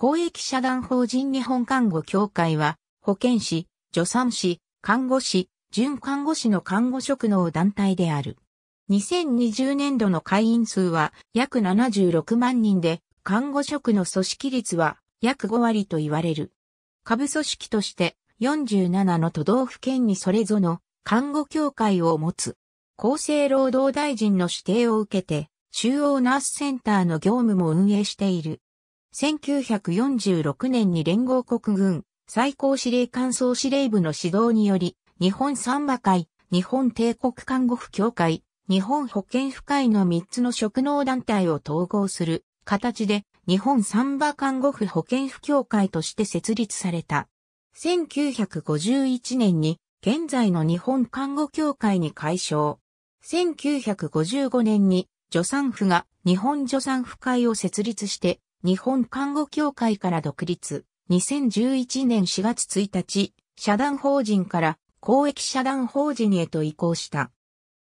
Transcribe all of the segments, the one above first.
公益社団法人日本看護協会は、保健師、助産師、看護師、準看護師の看護職能団体である。2020年度の会員数は約76万人で、看護職の組織率は約5割と言われる。下部組織として47の都道府県にそれぞれの看護協会を持つ。厚生労働大臣の指定を受けて、中央ナースセンターの業務も運営している。1946年に連合国軍最高司令官総司令部の指導により、日本三馬会、日本帝国看護婦協会、日本保健婦会の3つの職能団体を統合する形で、日本三馬看護婦保健婦協会として設立された。1951年に、現在の日本看護協会に解消。1955年に、助産婦が日本助産婦会を設立して、日本看護協会から独立、2011年4月1日、社団法人から公益社団法人へと移行した。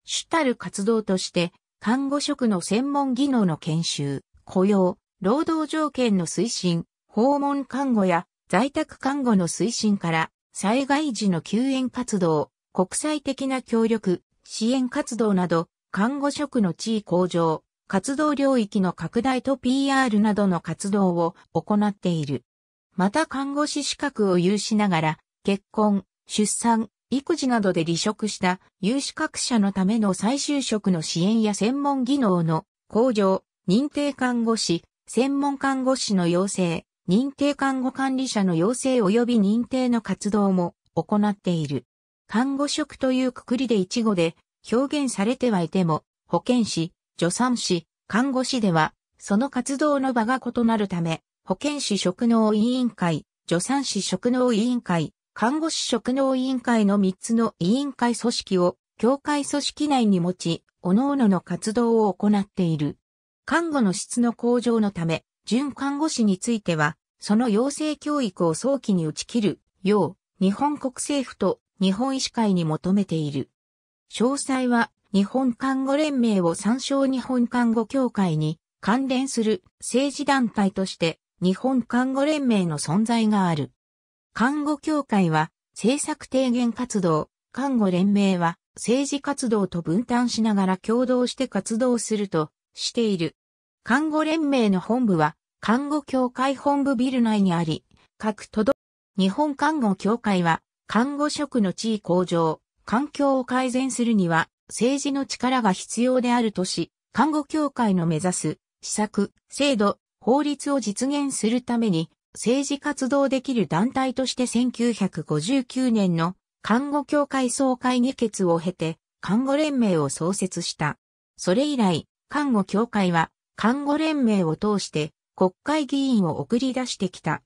主たる活動として、看護職の専門技能の研修、雇用、労働条件の推進、訪問看護や在宅看護の推進から、災害時の救援活動、国際的な協力、支援活動など、看護職の地位向上、活動領域の拡大と PR などの活動を行っている。また看護師資格を有しながら、結婚、出産、育児などで離職した有資格者のための再就職の支援や専門技能の向上、認定看護師、専門看護師の養成、認定看護管理者の養成及び認定の活動も行っている。看護職というくくりで一語で表現されてはいても、保健師、助産師、看護師では、その活動の場が異なるため、保健師職能委員会、助産師職能委員会、看護師職能委員会の3つの委員会組織を、協会組織内に持ち、各々の活動を行っている。看護の質の向上のため、準看護師については、その養成教育を早期に打ち切るよう、日本国政府と日本医師会に求めている。詳細は日本看護連盟を参照日本看護協会に関連する政治団体として日本看護連盟の存在がある。看護協会は政策提言活動、看護連盟は政治活動と分担しながら共同して活動するとしている。看護連盟の本部は看護協会本部ビル内にあり、各都道、日本看護協会は看護職の地位向上、環境を改善するには政治の力が必要であるとし、看護協会の目指す、施策、制度、法律を実現するために、政治活動できる団体として1959年の看護協会総会議決を経て、看護連盟を創設した。それ以来、看護協会は、看護連盟を通して国会議員を送り出してきた。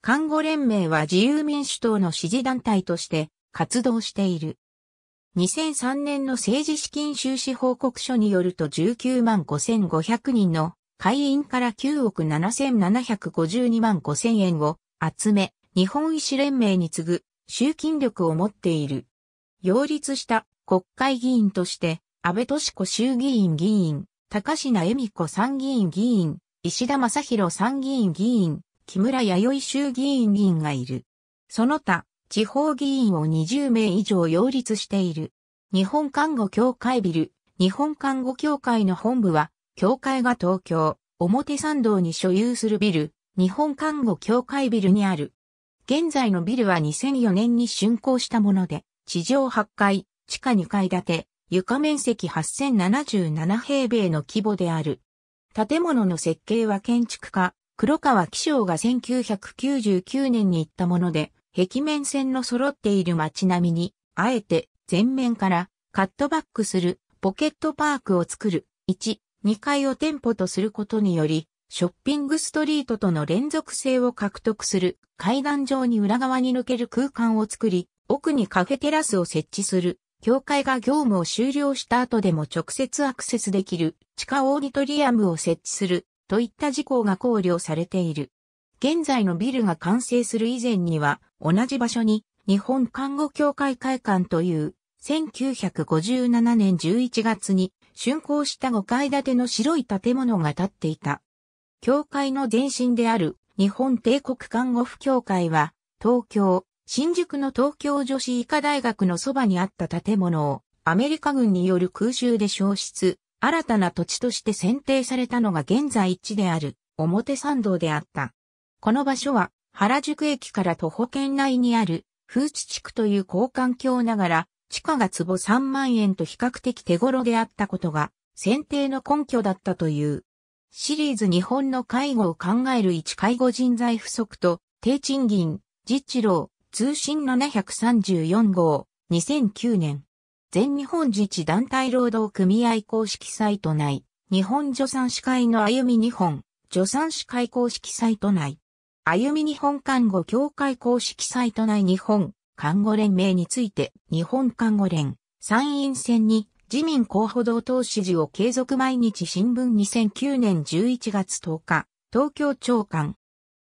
看護連盟は自由民主党の支持団体として活動している。2003年の政治資金収支報告書によると19万5500人の会員から9億7752万5000円を集め、日本医師連盟に次ぐ集金力を持っている。擁立した国会議員として、安倍敏子衆議院議員、高品恵美子参議院議員、石田正宏参議院議員、木村弥生衆議院議員がいる。その他、地方議員を20名以上擁立している。日本看護協会ビル、日本看護協会の本部は、協会が東京、表参道に所有するビル、日本看護協会ビルにある。現在のビルは2004年に竣工したもので、地上8階、地下2階建て、床面積8077平米の規模である。建物の設計は建築家、黒川紀章が1999年に行ったもので、壁面線の揃っている街並みに、あえて前面からカットバックするポケットパークを作る。1、2階を店舗とすることにより、ショッピングストリートとの連続性を獲得する階段上に裏側に抜ける空間を作り、奥にカフェテラスを設置する。協会が業務を終了した後でも直接アクセスできる地下オーディトリアムを設置するといった事項が考慮されている。現在のビルが完成する以前には、同じ場所に日本看護協会会館という1957年11月に竣工した5階建ての白い建物が建っていた。協会の前身である日本帝国看護婦協会は東京、新宿の東京女子医科大学のそばにあった建物をアメリカ軍による空襲で消失、新たな土地として選定されたのが現在一地である表参道であった。この場所は原宿駅から徒歩圏内にある風地地区という交換橋ながら地下が坪3万円と比較的手頃であったことが選定の根拠だったという。シリーズ日本の介護を考える一介護人材不足と低賃金、実地郎、通信734号、2009年。全日本自治団体労働組合公式サイト内、日本助産師会の歩み日本、助産師会公式サイト内。歩み日本看護協会公式サイト内日本看護連盟について日本看護連参院選に自民候補同党支持を継続毎日新聞2009年11月10日東京長官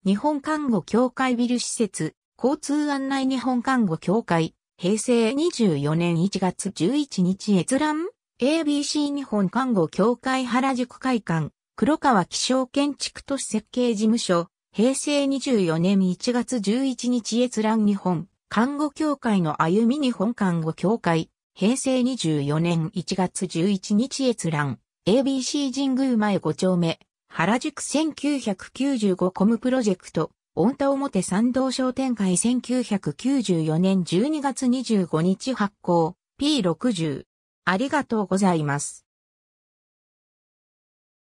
日本看護協会ビル施設交通案内日本看護協会平成24年1月11日閲覧 ABC 日本看護協会原宿会館黒川気象建築都市設計事務所平成24年1月11日閲覧日本、看護協会の歩み日本看護協会、平成24年1月11日閲覧、ABC 神宮前5丁目、原宿1995コムプロジェクト、温田表参道商店会1994年12月25日発行 P60。ありがとうございます。